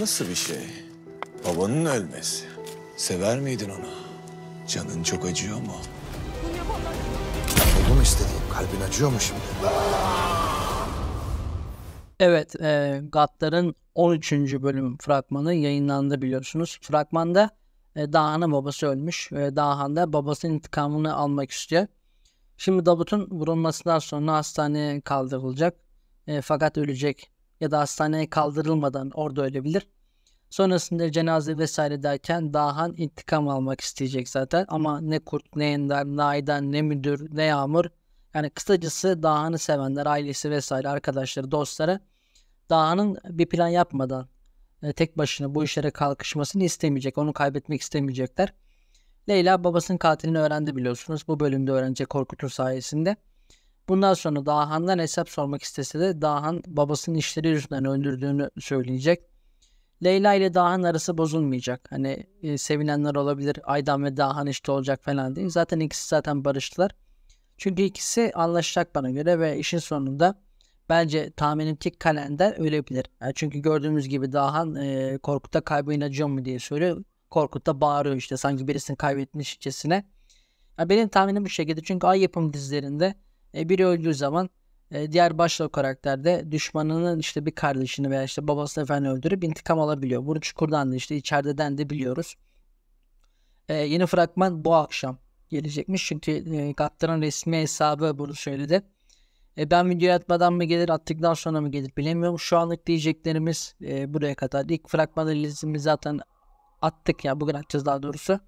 Nasıl bir şey? Babanın ölmesi. Sever miydin onu? Canın çok acıyor mu? Oldu mu istediğim? Kalbin acıyor mu şimdi? Evet, e, Gattar'ın 13. bölüm fragmanı yayınlandı biliyorsunuz. Fragmanda e, Dahan'ın babası ölmüş ve Dahan da babasının intikamını almak istiyor. Şimdi Davut'un vurulmasından sonra hastaneye kaldırılacak e, fakat ölecek ya da hastaneye kaldırılmadan orada ölebilir. Sonrasında cenaze vesaire derken Dahan intikam almak isteyecek zaten. Ama ne kurt, ne ender, ne aydan, ne müdür, ne yağmur. Yani kısacası Dahan'ı sevenler, ailesi vesaire, arkadaşları, dostları Dahan'ın bir plan yapmadan e, tek başına bu işlere kalkışmasını istemeyecek. Onu kaybetmek istemeyecekler. Leyla babasının katilini öğrendi biliyorsunuz. Bu bölümde öğrenecek Korkutur sayesinde. Bundan sonra Dahan'dan hesap sormak istese de Dahan babasının işleri yüzünden öldürdüğünü söyleyecek. Leyla ile Dahan arası bozulmayacak. Hani e, sevinenler olabilir. Aydan ve Dahan işte olacak falan değil. Zaten ikisi zaten barıştılar. Çünkü ikisi anlaşacak bana göre ve işin sonunda bence tahminim tek kalender ölebilir. Yani çünkü gördüğümüz gibi Dahan e, Korkut'a kaybı inacıyor mu diye söylüyor. Korkut da bağırıyor işte sanki birisini kaybetmişçesine. Yani benim tahminim bu şekilde. Çünkü Ay yapım dizilerinde e, biri öldüğü zaman e, diğer başrol karakter de düşmanının işte bir kardeşini veya işte babasını falan öldürüp intikam alabiliyor. Bunu Çukur'dan da işte içeriden de biliyoruz. E, yeni fragman bu akşam gelecekmiş. Çünkü e, Gattar'ın resmi hesabı bunu söyledi. E, ben video atmadan mı gelir attıktan sonra mı gelir bilemiyorum. Şu anlık diyeceklerimiz e, buraya kadar. İlk fragman analizimizi zaten attık ya yani bugün atacağız daha doğrusu.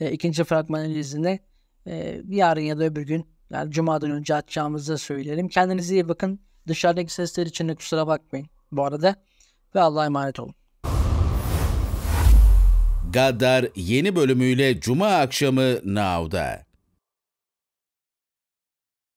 E, ikinci fragman analizini e, yarın ya da öbür gün yani cumadan önce atacağımızı söyleyelim. Kendinize iyi bakın. Dışarıdaki sesler için de kusura bakmayın bu arada. Ve Allah'a emanet olun. Gaddar yeni bölümüyle Cuma akşamı Now'da.